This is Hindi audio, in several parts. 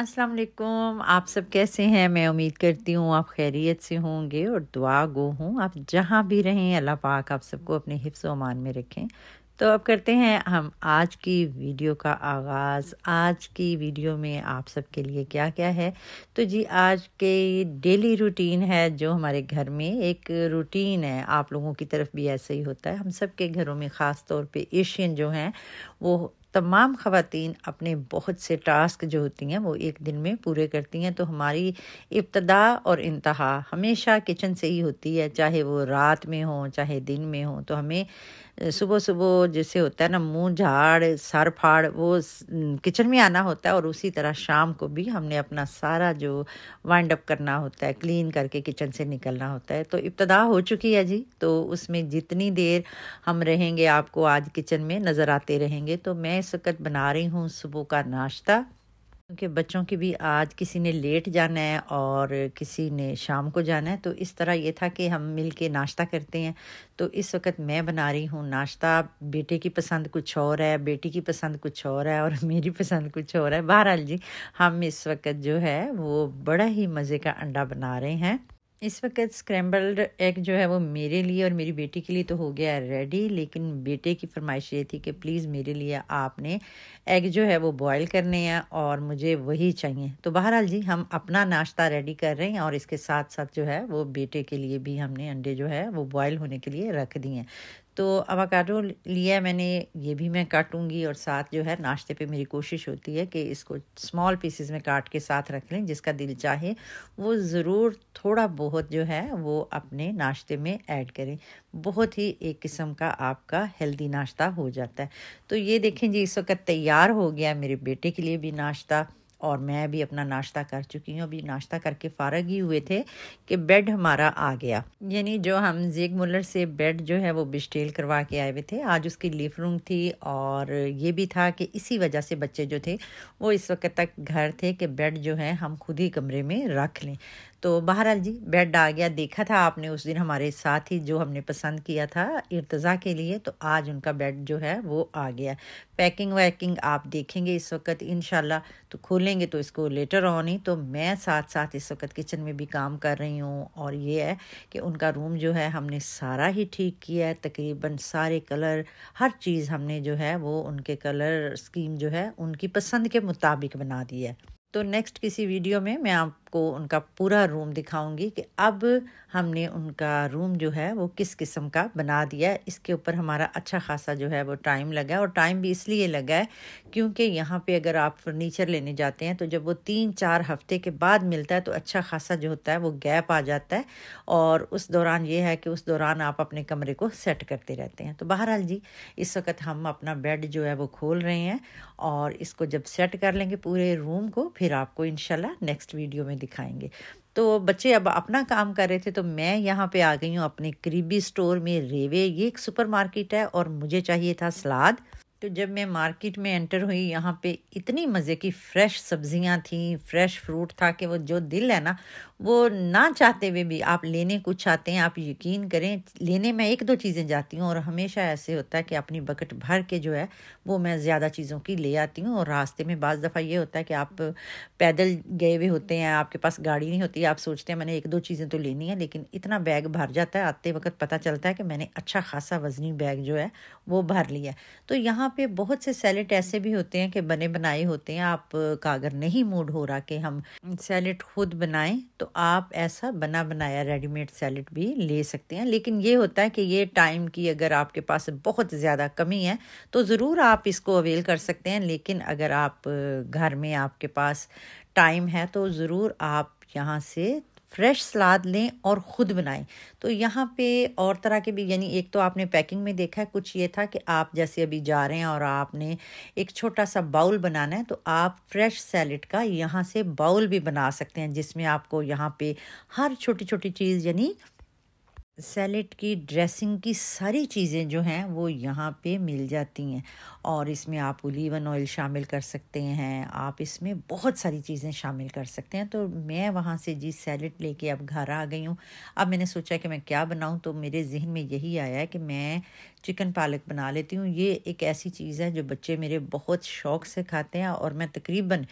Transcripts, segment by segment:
अस्सलाम वालेकुम आप सब कैसे हैं मैं उम्मीद करती हूँ आप खैरियत से होंगे और दुआ गो हूँ आप जहाँ भी रहें अल्लाह पाक आप सबको अपने हिफ्स अमान में रखें तो अब करते हैं हम आज की वीडियो का आगाज़ आज की वीडियो में आप सबके लिए क्या क्या है तो जी आज के डेली रूटीन है जो हमारे घर में एक रूटीन है आप लोगों की तरफ भी ऐसा ही होता है हम सब के घरों में ख़ास तौर पे एशियन जो हैं वो तमाम ख़वान अपने बहुत से टास्क जो होती हैं वो एक दिन में पूरे करती हैं तो हमारी इब्तदा और इंतहा हमेशा किचन से ही होती है चाहे वो रात में हो चाहे दिन में हो तो हमें सुबह सुबह जैसे होता है ना मुंह झाड़ सर फाड़ वो किचन में आना होता है और उसी तरह शाम को भी हमने अपना सारा जो वाइंड अप करना होता है क्लीन करके किचन से निकलना होता है तो इब्तदा हो चुकी है जी तो उसमें जितनी देर हम रहेंगे आपको आज किचन में नज़र आते रहेंगे तो मैं इस वक्त बना रही हूँ सुबह का नाश्ता क्योंकि बच्चों की भी आज किसी ने लेट जाना है और किसी ने शाम को जाना है तो इस तरह ये था कि हम मिल के नाश्ता करते हैं तो इस वक्त मैं बना रही हूँ नाश्ता बेटे की पसंद कुछ और है बेटी की पसंद कुछ और है और मेरी पसंद कुछ और है बहरहाल जी हम इस वक्त जो है वो बड़ा ही मज़े का अंडा बना रहे हैं इस वक्त स्क्रैम्बल्ड एग जो है वो मेरे लिए और मेरी बेटी के लिए तो हो गया रेडी लेकिन बेटे की फरमाइश ये थी कि प्लीज़ मेरे लिए आपने एग जो है वो बॉईल करने हैं और मुझे वही चाहिए तो बहरहाल जी हम अपना नाश्ता रेडी कर रहे हैं और इसके साथ साथ जो है वो बेटे के लिए भी हमने अंडे जो है वो बॉयल होने के लिए रख दिए हैं तो अवाकाडो लिया मैंने ये भी मैं काटूंगी और साथ जो है नाश्ते पे मेरी कोशिश होती है कि इसको स्मॉल पीसेस में काट के साथ रख लें जिसका दिल चाहे वो ज़रूर थोड़ा बहुत जो है वो अपने नाश्ते में ऐड करें बहुत ही एक किस्म का आपका हेल्दी नाश्ता हो जाता है तो ये देखें जी इस वक्त तैयार हो गया मेरे बेटे के लिए भी नाश्ता और मैं भी अपना नाश्ता कर चुकी हूँ अभी नाश्ता करके फारग ही हुए थे कि बेड हमारा आ गया यानी जो हम जेग मुलर से बेड जो है वो बिस्टेल करवा के आए हुए थे आज उसकी लिफ रूम थी और ये भी था कि इसी वजह से बच्चे जो थे वो इस वक्त तक घर थे कि बेड जो है हम खुद ही कमरे में रख लें तो बहरहाल जी बेड आ गया देखा था आपने उस दिन हमारे साथ ही जो हमने पसंद किया था इर्तज़ा के लिए तो आज उनका बेड जो है वो आ गया पैकिंग वैकिंग आप देखेंगे इस वक्त इन तो खोलेंगे तो इसको लेटर ऑन ही तो मैं साथ साथ इस वक्त किचन में भी काम कर रही हूँ और ये है कि उनका रूम जो है हमने सारा ही ठीक किया है तकरीबन सारे कलर हर चीज़ हमने जो है वो उनके कलर स्कीम जो है उनकी पसंद के मुताबिक बना दी है तो नेक्स्ट किसी वीडियो में मैं आप आपको उनका पूरा रूम दिखाऊंगी कि अब हमने उनका रूम जो है वो किस किस्म का बना दिया है इसके ऊपर हमारा अच्छा खासा जो है वो टाइम लगा है और टाइम भी इसलिए लगा है क्योंकि यहाँ पे अगर आप फर्नीचर लेने जाते हैं तो जब वो तीन चार हफ्ते के बाद मिलता है तो अच्छा खासा जो होता है वो गैप आ जाता है और उस दौरान ये है कि उस दौरान आप अपने कमरे को सेट करते रहते हैं तो बहरहाल जी इस वक्त हम अपना बेड जो है वो खोल रहे हैं और इसको जब सेट कर लेंगे पूरे रूम को फिर आपको इन नेक्स्ट वीडियो में दिखाएंगे तो बच्चे अब अपना काम कर रहे थे तो मैं यहाँ पे आ गई हूँ अपने करीबी स्टोर में रेवे ये एक सुपरमार्केट है और मुझे चाहिए था सलाद तो जब मैं मार्केट में एंटर हुई यहाँ पे इतनी मज़े की फ़्रेश सब्जियाँ थी फ्रेश फ्रूट था कि वो जो दिल है ना वो ना चाहते हुए भी आप लेने कुछ आते हैं आप यकीन करें लेने में एक दो चीज़ें जाती हूँ और हमेशा ऐसे होता है कि अपनी बकट भर के जो है वो मैं ज़्यादा चीज़ों की ले आती हूँ और रास्ते में बज़ दफ़ा ये होता है कि आप पैदल गए हुए होते हैं आपके पास गाड़ी नहीं होती आप सोचते हैं मैंने एक दो चीज़ें तो लेनी है लेकिन इतना बैग भर जाता है आते वक्त पता चलता है कि मैंने अच्छा खासा वज़नी बैग जो है वो भर लिया तो यहाँ पे बहुत से सैलेड ऐसे भी होते हैं कि बने बनाए होते हैं आप का अगर नहीं मूड हो रहा कि हम सैलेड खुद बनाएं तो आप ऐसा बना बनाया रेडीमेड सैलेड भी ले सकते हैं लेकिन ये होता है कि ये टाइम की अगर आपके पास बहुत ज़्यादा कमी है तो ज़रूर आप इसको अवेल कर सकते हैं लेकिन अगर आप घर में आपके पास टाइम है तो ज़रूर आप यहाँ से फ्रेश सलाद लें और ख़ुद बनाएं तो यहाँ पे और तरह के भी यानी एक तो आपने पैकिंग में देखा है कुछ ये था कि आप जैसे अभी जा रहे हैं और आपने एक छोटा सा बाउल बनाना है तो आप फ्रेश सैलड का यहाँ से बाउल भी बना सकते हैं जिसमें आपको यहाँ पे हर छोटी छोटी चीज़ यानी सैलेड की ड्रेसिंग की सारी चीज़ें जो हैं वो यहाँ पे मिल जाती हैं और इसमें आप ओलीवन ऑयल शामिल कर सकते हैं आप इसमें बहुत सारी चीज़ें शामिल कर सकते हैं तो मैं वहाँ से जी सैलेड लेके अब घर आ गई हूँ अब मैंने सोचा कि मैं क्या बनाऊँ तो मेरे जहन में यही आया है कि मैं चिकन पालक बना लेती हूँ ये एक ऐसी चीज़ है जो बच्चे मेरे बहुत शौक से खाते हैं और मैं तकरीबन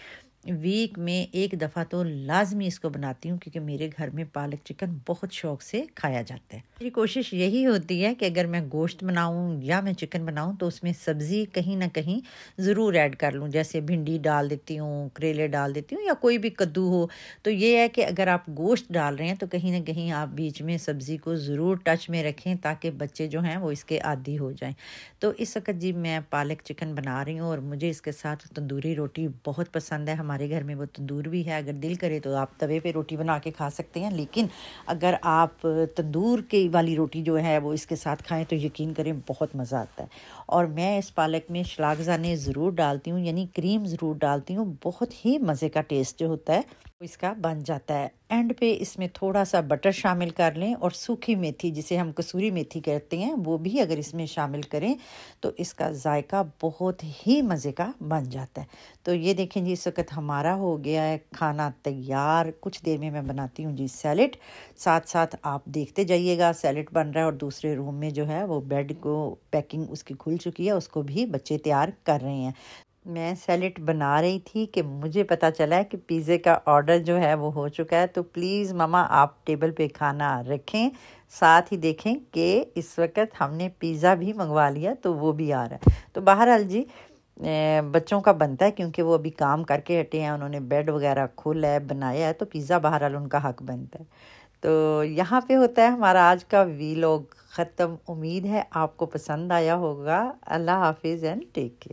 वीक में एक दफ़ा तो लाजमी इसको बनाती हूँ क्योंकि मेरे घर में पालक चिकन बहुत शौक से खाया जाता है मेरी कोशिश यही होती है कि अगर मैं गोश्त बनाऊँ या मैं चिकन बनाऊँ तो उसमें सब्ज़ी कहीं ना कहीं ज़रूर ऐड कर लूँ जैसे भिंडी डाल देती हूँ करेले डाल देती हूँ या कोई भी कद्दू हो तो ये है कि अगर आप गोश्त डाल रहे हैं तो कहीं ना कहीं आप बीच में सब्ज़ी को ज़रूर टच में रखें ताकि बच्चे जो हैं वो इसके आदि हो जाएँ तो इस वक्त जी मैं पालक चिकन बना रही हूँ और मुझे इसके साथ तंदूरी रोटी बहुत पसंद है हमारे हमारे घर में वो तंदूर तो भी है अगर दिल करे तो आप तवे पे रोटी बना के खा सकते हैं लेकिन अगर आप तंदूर के वाली रोटी जो है वो इसके साथ खाएं तो यकीन करें बहुत मज़ा आता है और मैं इस पालक में शलागजाने ज़रूर डालती हूँ यानी क्रीम ज़रूर डालती हूँ बहुत ही मज़े का टेस्ट जो होता है इसका बन जाता है एंड पे इसमें थोड़ा सा बटर शामिल कर लें और सूखी मेथी जिसे हम कसूरी मेथी कहते हैं वो भी अगर इसमें शामिल करें तो इसका जायका बहुत ही मज़े का बन जाता है तो ये देखें जी इस वक्त हमारा हो गया है खाना तैयार कुछ देर में मैं बनाती हूँ जी सैलड साथ साथ आप देखते जाइएगा सैलड बन रहा है और दूसरे रूम में जो है वो बेड को पैकिंग उसकी खुल चुकी है उसको भी बच्चे तैयार कर रहे हैं मैं सैलेट बना रही थी कि मुझे पता चला है कि पिज़्ज़े का ऑर्डर जो है वो हो चुका है तो प्लीज़ ममा आप टेबल पे खाना रखें साथ ही देखें कि इस वक्त हमने पिज़्ज़ा भी मंगवा लिया तो वो भी आ रहा है तो बहरहाल जी बच्चों का बनता है क्योंकि वो अभी काम करके हटे हैं उन्होंने बेड वगैरह खोला है बनाया है तो पिज़्ज़ा बहरहाल उनका हक बनता है तो यहाँ पे होता है हमारा आज का वी ख़त्म उम्मीद है आपको पसंद आया होगा अल्लाह हाफिज़ एंड टेक केयर